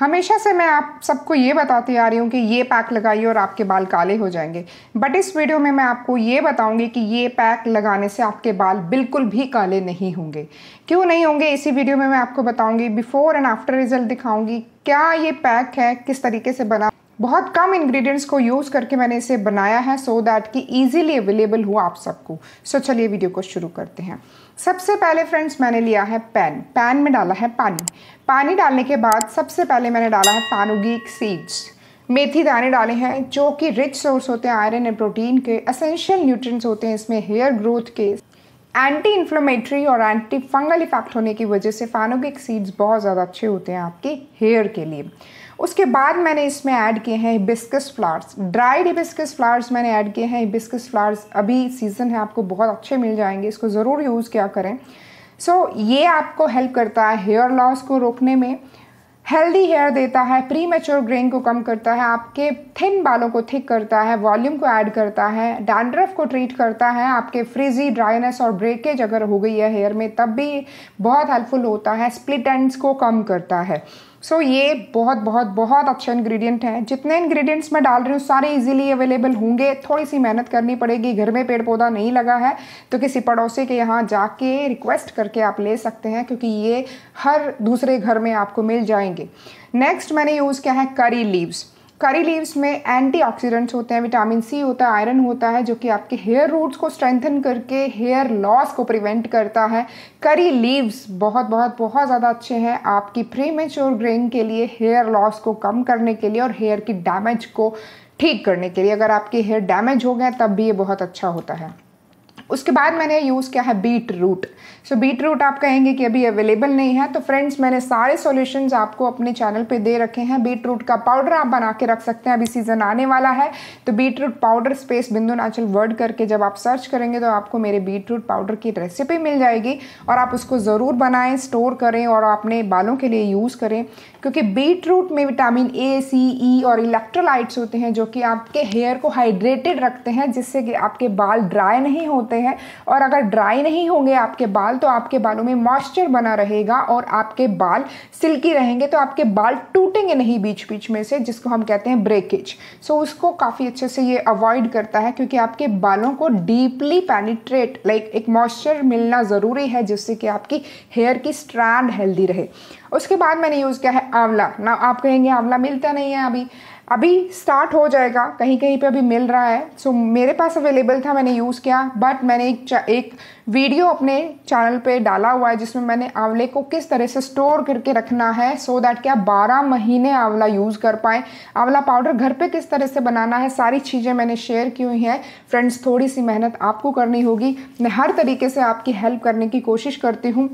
हमेशा से मैं आप सबको ये बताती आ रही हूँ कि ये पैक लगाइए और आपके बाल काले हो जाएंगे बट इस वीडियो में मैं आपको ये बताऊँगी कि ये पैक लगाने से आपके बाल बिल्कुल भी काले नहीं होंगे क्यों नहीं होंगे इसी वीडियो में मैं आपको बताऊँगी बिफ़ोर एंड आफ्टर रिज़ल्ट दिखाऊँगी क्या ये पैक है किस तरीके से बना बहुत कम इंग्रेडिएंट्स को यूज़ करके मैंने इसे बनाया है सो so दैट कि इजीली अवेलेबल हो आप सबको सो so, चलिए वीडियो को शुरू करते हैं सबसे पहले फ्रेंड्स मैंने लिया है पैन पैन में डाला है पानी पानी डालने के बाद सबसे पहले मैंने डाला है पानुगीक सीड्स मेथी दाने डाले हैं जो कि रिच सोर्स होते हैं आयरन एंड प्रोटीन के असेंशियल न्यूट्रिएंट्स होते हैं इसमें हेयर ग्रोथ के एंटी इन्फ्लोमेटरी और एंटी फंगल इफेक्ट होने की वजह से फानोगिक सीड्स बहुत ज़्यादा अच्छे होते हैं आपके हेयर के लिए उसके बाद मैंने इसमें ऐड किए हैं hibiscus flowers dried hibiscus flowers मैंने ऐड किए हैं हिबिस्किस फ्लावर्स अभी सीज़न है आपको बहुत अच्छे मिल जाएंगे इसको ज़रूर यूज़ क्या करें सो so, ये आपको हेल्प करता है हेयर लॉस को रोकने में हेल्दी हेयर देता है प्री मेच्योर ग्रेन को कम करता है आपके थिन बालों को थिक करता है वॉल्यूम को ऐड करता है डैंड्रफ को ट्रीट करता है आपके फ्रिजी ड्राइनेस और ब्रेकेज अगर हो गई है हेयर में तब भी बहुत हेल्पफुल होता है स्प्लिट एंड्स को कम करता है सो so, ये बहुत बहुत बहुत अच्छा इंग्रेडिएंट है जितने इंग्रेडिएंट्स मैं डाल रही हूँ सारे इजीली अवेलेबल होंगे थोड़ी सी मेहनत करनी पड़ेगी घर में पेड़ पौधा नहीं लगा है तो किसी पड़ोसी के यहाँ जाके रिक्वेस्ट करके आप ले सकते हैं क्योंकि ये हर दूसरे घर में आपको मिल जाएंगे नेक्स्ट मैंने यूज़ किया है करी लीव्स करी लीव्स में एंटीऑक्सीडेंट्स होते हैं विटामिन सी होता है आयरन होता है जो कि आपके हेयर रूट्स को स्ट्रेंथन करके हेयर लॉस को प्रिवेंट करता है करी लीव्स बहुत बहुत बहुत ज़्यादा अच्छे हैं आपकी प्रीमेच्योर ग्रेन के लिए हेयर लॉस को कम करने के लिए और हेयर की डैमेज को ठीक करने के लिए अगर आपके हेयर डैमेज हो गए तब भी ये बहुत अच्छा होता है उसके बाद मैंने यूज़ किया है beetroot so beetroot आप कहेंगे कि अभी अवेलेबल नहीं है तो फ्रेंड्स मैंने सारे सॉल्यूशंस आपको अपने चैनल पे दे रखे हैं बीट रूट का पाउडर आप बना के रख सकते हैं अभी सीज़न आने वाला है तो बीट रूट पाउडर स्पेस बिंदु नाचल वर्ड करके जब आप सर्च करेंगे तो आपको मेरे बीट रूट पाउडर की रेसिपी मिल जाएगी और आप उसको ज़रूर बनाएँ स्टोर करें और अपने बालों के लिए यूज़ करें क्योंकि बीट रूट में विटामिन ए सी ई और इलेक्ट्रोलाइट्स होते हैं जो कि आपके हेयर को हाइड्रेटेड रखते हैं जिससे कि आपके बाल ड्राई नहीं होते हैं और अगर ड्राई नहीं होंगे आपके बाल तो आपके बालों में मॉइस्चर बना रहेगा और आपके बाल सिल्की रहेंगे तो आपके बाल टूटेंगे नहीं बीच बीच में से जिसको हम कहते हैं ब्रेकेज सो so, उसको काफ़ी अच्छे से ये अवॉइड करता है क्योंकि आपके बालों को डीपली पैनिट्रेट लाइक एक मॉइस्चर मिलना ज़रूरी है जिससे कि आपकी हेयर की स्ट्रैंड हेल्दी रहे उसके बाद मैंने यूज़ किया है आंवला ना आप कहेंगे आंवला मिलता नहीं है अभी अभी स्टार्ट हो जाएगा कहीं कहीं पे अभी मिल रहा है सो so, मेरे पास अवेलेबल था मैंने यूज़ किया बट मैंने एक एक वीडियो अपने चैनल पे डाला हुआ है जिसमें मैंने आंवले को किस तरह से स्टोर करके रखना है सो so दैट क्या बारह महीने आंवला यूज़ कर पाएँ आंवला पाउडर घर पे किस तरह से बनाना है सारी चीज़ें मैंने शेयर की हुई हैं फ्रेंड्स थोड़ी सी मेहनत आपको करनी होगी मैं हर तरीके से आपकी हेल्प करने की कोशिश करती हूँ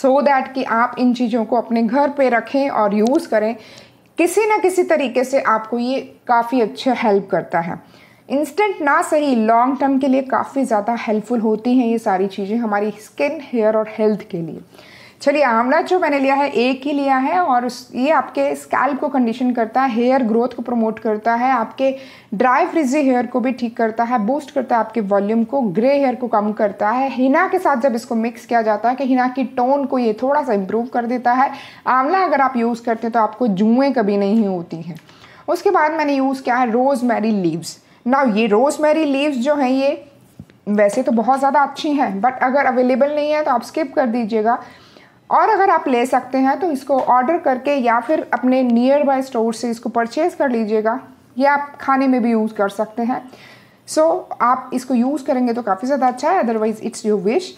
सो so दैट कि आप इन चीज़ों को अपने घर पे रखें और यूज़ करें किसी ना किसी तरीके से आपको ये काफ़ी अच्छा हेल्प करता है इंस्टेंट ना सही लॉन्ग टर्म के लिए काफ़ी ज़्यादा हेल्पफुल होती हैं ये सारी चीज़ें हमारी स्किन हेयर और हेल्थ के लिए चलिए आंवला जो मैंने लिया है एक ही लिया है और उस ये आपके स्कैल्प को कंडीशन करता है हेयर ग्रोथ को प्रमोट करता है आपके ड्राई फ्रिजी हेयर को भी ठीक करता है बूस्ट करता है आपके वॉल्यूम को ग्रे हेयर को कम करता है हिना के साथ जब इसको मिक्स किया जाता है कि हिना की टोन को ये थोड़ा सा इम्प्रूव कर देता है आंवला अगर आप यूज़ करते हैं तो आपको जुएँ कभी नहीं होती हैं उसके बाद मैंने यूज़ किया है रोज़मेरी लीव्स ना ये रोज़मेरी लीव्स जो हैं ये वैसे तो बहुत ज़्यादा अच्छी हैं बट अगर अवेलेबल नहीं है तो आप स्किप कर दीजिएगा और अगर आप ले सकते हैं तो इसको ऑर्डर करके या फिर अपने नियर बाय स्टोर से इसको परचेज़ कर लीजिएगा या आप खाने में भी यूज़ कर सकते हैं सो so, आप इसको यूज़ करेंगे तो काफ़ी ज़्यादा अच्छा है otherwise it's your wish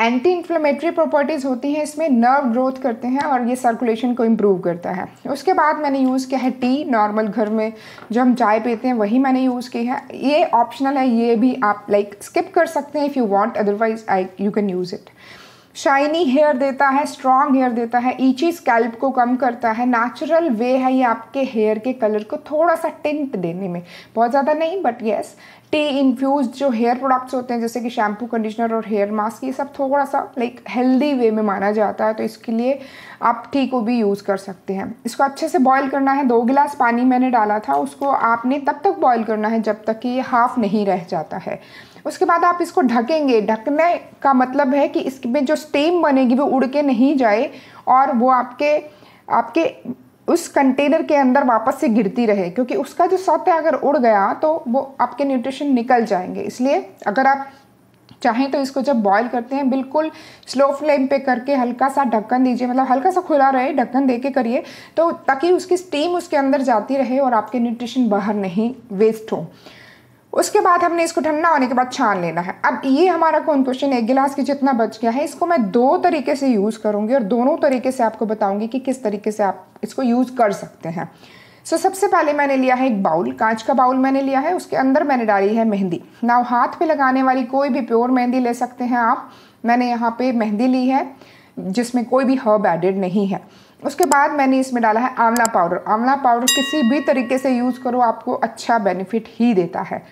anti inflammatory properties होती हैं इसमें नर्व ग्रोथ करते हैं और ये सर्कुलेशन को इम्प्रूव करता है उसके बाद मैंने यूज़ किया है टी नॉर्मल घर में जो हम चाय पीते हैं वही मैंने यूज़ की है ये ऑप्शनल है ये भी आप लाइक like, स्किप कर सकते हैं if you want otherwise I you can use it shiny hair देता है स्ट्रॉन्ग हेयर देता है ईची स्कैल्प को कम करता है नेचुरल वे है ये आपके हेयर के कलर को थोड़ा सा टिंट देने में बहुत ज़्यादा नहीं बट येस टी इन्फ्यूज जो हेयर प्रोडक्ट्स होते हैं जैसे कि शैम्पू कंडीशनर और हेयर मास्क ये सब थोड़ा सा लाइक हेल्दी वे में माना जाता है तो इसके लिए आप टी को भी यूज़ कर सकते हैं इसको अच्छे से बॉयल करना है दो गिलास पानी मैंने डाला था उसको आपने तब तक बॉयल करना है जब तक कि ये हाफ़ नहीं रह जाता है उसके बाद आप इसको ढकेंगे ढकने का मतलब है कि इसमें जो स्टेम बनेगी वो उड़ के नहीं जाए और वो आपके आपके उस कंटेनर के अंदर वापस से गिरती रहे क्योंकि उसका जो सत्य अगर उड़ गया तो वो आपके न्यूट्रिशन निकल जाएंगे इसलिए अगर आप चाहें तो इसको जब बॉईल करते हैं बिल्कुल स्लो फ्लेम पे करके हल्का सा ढक्कन दीजिए मतलब हल्का सा खुला रहे ढक्कन दे के करिए तो ताकि उसकी स्टीम उसके अंदर जाती रहे और आपके न्यूट्रिशन बाहर नहीं वेस्ट हो उसके बाद हमने इसको ठंडा होने के बाद छान लेना है अब ये हमारा कौन क्वेश्चन एक गिलास की जितना बच गया है इसको मैं दो तरीके से यूज़ करूँगी और दोनों तरीके से आपको बताऊँगी कि किस तरीके से आप इसको यूज़ कर सकते हैं सो so, सबसे पहले मैंने लिया है एक बाउल कांच का बाउल मैंने लिया है उसके अंदर मैंने डाली है मेहंदी नाव हाथ पे लगाने वाली कोई भी प्योर मेहंदी ले सकते हैं आप मैंने यहाँ पे मेहंदी ली है जिसमें कोई भी हर्ब एडेड नहीं है उसके बाद मैंने इसमें डाला है आंवला पाउडर आंवला पाउडर किसी भी तरीके से यूज़ करो आपको अच्छा बेनिफिट ही देता है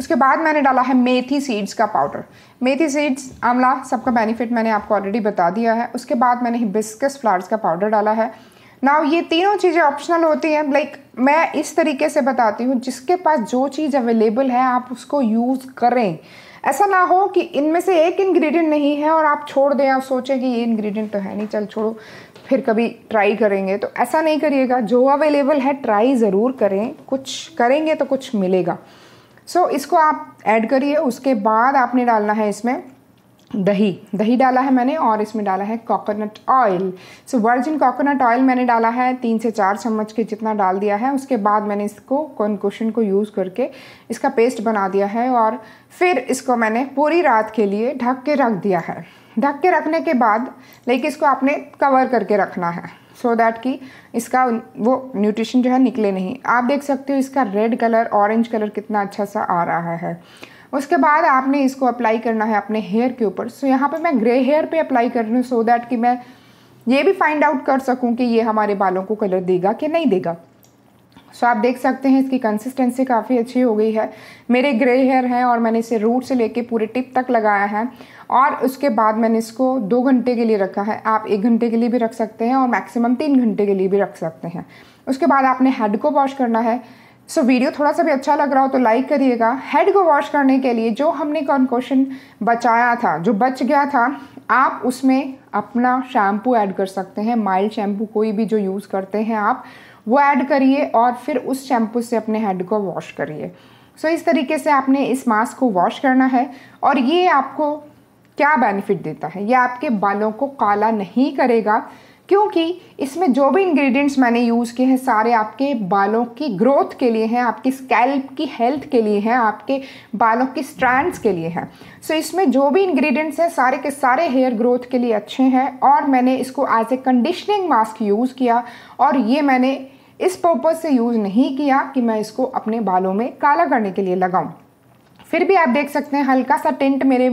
उसके बाद मैंने डाला है मेथी सीड्स का पाउडर मेथी सीड्स आंवला सबका बेनिफिट मैंने आपको ऑलरेडी बता दिया है उसके बाद मैंने हिबिस्कस फ्लावर्स का पाउडर डाला है नाउ ये तीनों चीज़ें ऑप्शनल होती हैं लाइक मैं इस तरीके से बताती हूँ जिसके पास जो चीज़ अवेलेबल है आप उसको यूज़ करें ऐसा ना हो कि इनमें से एक इंग्रेडिएंट नहीं है और आप छोड़ दें आप सोचें कि ये इंग्रेडिएंट तो है नहीं चल छोड़ो फिर कभी ट्राई करेंगे तो ऐसा नहीं करिएगा जो अवेलेबल है ट्राई ज़रूर करें कुछ करेंगे तो कुछ मिलेगा सो so, इसको आप ऐड करिए उसके बाद आपने डालना है इसमें दही दही डाला है मैंने और इसमें डाला है coconut oil so virgin coconut oil मैंने डाला है तीन से चार चम्मच के जितना डाल दिया है उसके बाद मैंने इसको कॉन्कोशन को यूज़ करके इसका पेस्ट बना दिया है और फिर इसको मैंने पूरी रात के लिए ढक के रख दिया है ढक के रखने के बाद लाइक इसको आपने कवर करके रखना है सो दैट कि इसका वो न्यूट्रिशन जो है निकले नहीं आप देख सकते हो इसका रेड कलर ऑरेंज कलर कितना अच्छा सा आ रहा है उसके बाद आपने इसको अप्लाई करना है अपने हेयर के ऊपर सो so यहाँ पे मैं ग्रे हेयर पे अप्लाई कर रही हूँ सो दैट कि मैं ये भी फाइंड आउट कर सकूँ कि ये हमारे बालों को कलर देगा कि नहीं देगा सो आप देख सकते हैं इसकी कंसिस्टेंसी काफ़ी अच्छी हो गई है मेरे ग्रे हेयर हैं और मैंने इसे रूट से लेके पूरे टिप तक लगाया है और उसके बाद मैंने इसको दो घंटे के लिए रखा है आप एक घंटे के लिए भी रख सकते हैं और मैक्सिमम तीन घंटे के लिए भी रख सकते हैं उसके बाद आपने हेड को वॉश करना है सो so, वीडियो थोड़ा सा भी अच्छा लग रहा हो तो लाइक करिएगा हेड को वॉश करने के लिए जो हमने कॉन्कोशन बचाया था जो बच गया था आप उसमें अपना शैम्पू ऐड कर सकते हैं माइल्ड शैम्पू कोई भी जो यूज़ करते हैं आप वो ऐड करिए और फिर उस शैम्पू से अपने हेड को वॉश करिए सो so, इस तरीके से आपने इस मास्क को वॉश करना है और ये आपको क्या बेनिफिट देता है ये आपके बालों को काला नहीं करेगा क्योंकि इसमें जो भी इंग्रेडिएंट्स मैंने यूज़ किए हैं सारे आपके बालों की ग्रोथ के लिए हैं आपकी स्कैल्प की हेल्थ के लिए हैं आपके बालों की स्ट्रैंड्स के लिए हैं सो so, इसमें जो भी इंग्रेडिएंट्स हैं सारे के सारे हेयर ग्रोथ के लिए अच्छे हैं और मैंने इसको as a conditioning mask use किया और ये मैंने इस पर्पज़ से यूज़ नहीं किया कि मैं इसको अपने बालों में काला करने के लिए लगाऊं फिर भी आप देख सकते हैं हल्का सा टेंट मेरे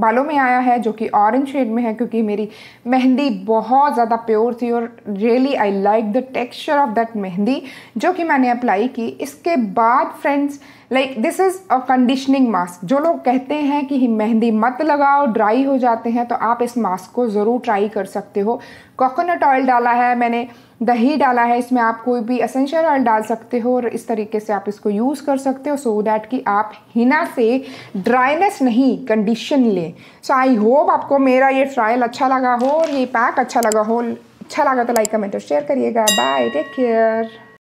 बालों में आया है जो कि ऑरेंज शेड में है क्योंकि मेरी मेहंदी बहुत ज़्यादा प्योर थी और really I like the texture of that mehndi जो कि मैंने अप्लाई की इसके बाद friends like this is a conditioning mask जो लोग कहते हैं कि मेहंदी मत लगाओ ड्राई हो जाते हैं तो आप इस मास्क को ज़रूर ट्राई कर सकते हो कोकोनट ऑयल डाला है मैंने दही डाला है इसमें आप कोई भी असेंशियल ऑयल डाल सकते हो और इस तरीके से आप इसको यूज़ कर सकते हो सो so दैट कि आप हिना से ड्राइनेस नहीं कंडीशन लें सो आई होप आपको मेरा ये ट्रायल अच्छा लगा हो और ये पैक अच्छा लगा हो अच्छा लगा तो लाइक कमेंट और शेयर करिएगा बाय टेक केयर